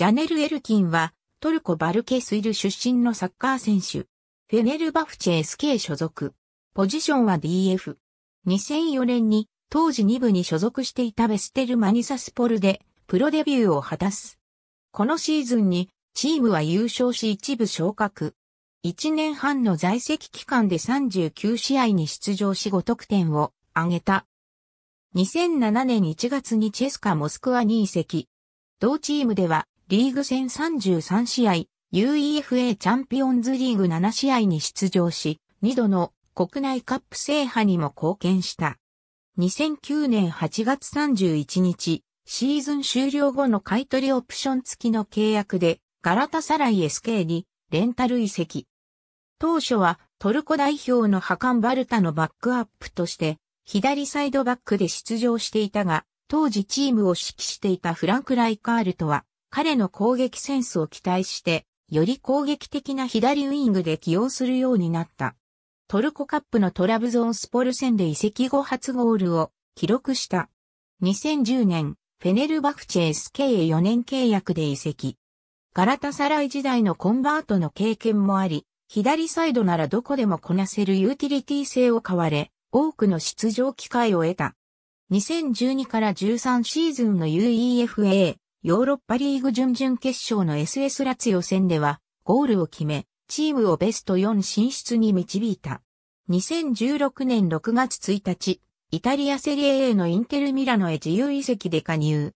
ジャネル・エルキンは、トルコ・バルケスイル出身のサッカー選手。フェネル・バフチェ SK 所属。ポジションは DF。2004年に、当時2部に所属していたベステル・マニサスポルで、プロデビューを果たす。このシーズンに、チームは優勝し一部昇格。1年半の在籍期間で39試合に出場し5得点を挙げた。2007年1月にチェスカ・モスクワに移籍。同チームではリーグ戦33試合、UEFA チャンピオンズリーグ7試合に出場し、2度の国内カップ制覇にも貢献した。2009年8月31日、シーズン終了後の買取オプション付きの契約で、ガラタサライ SK にレンタル移籍。当初はトルコ代表のハカン・バルタのバックアップとして、左サイドバックで出場していたが、当時チームを指揮していたフランク・ライカールとは、彼の攻撃センスを期待して、より攻撃的な左ウィングで起用するようになった。トルコカップのトラブゾンスポル戦で移籍後初ゴールを記録した。2010年、フェネルバフチェ SK へ4年契約で移籍。ガラタサライ時代のコンバートの経験もあり、左サイドならどこでもこなせるユーティリティ性を買われ、多くの出場機会を得た。2012から13シーズンの UEFA ヨーロッパリーグ準々決勝の SS ラツ予選では、ゴールを決め、チームをベスト4進出に導いた。2016年6月1日、イタリアセリエ A のインテルミラノへ自由移籍で加入。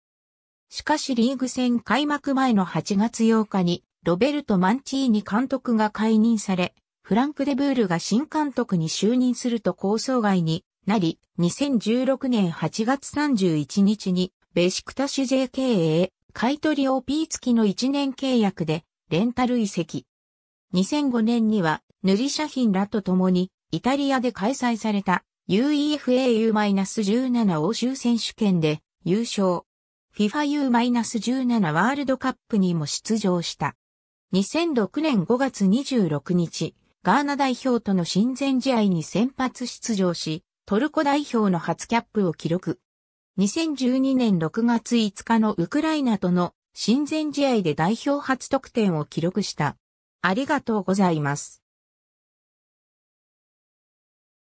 しかしリーグ戦開幕前の8月8日に、ロベルト・マンチーニ監督が解任され、フランク・デブールが新監督に就任すると構想外になり、2016年8月31日にベシクタシュ JK 営、買取 OP 付きの1年契約で、レンタル移籍。2005年には、塗り写品らと共に、イタリアで開催された UEFAU-17 欧州選手権で優勝。FIFAU-17 ワールドカップにも出場した。2006年5月26日、ガーナ代表との親善試合に先発出場し、トルコ代表の初キャップを記録。2012年6月5日のウクライナとの親善試合で代表初得点を記録した。ありがとうございます。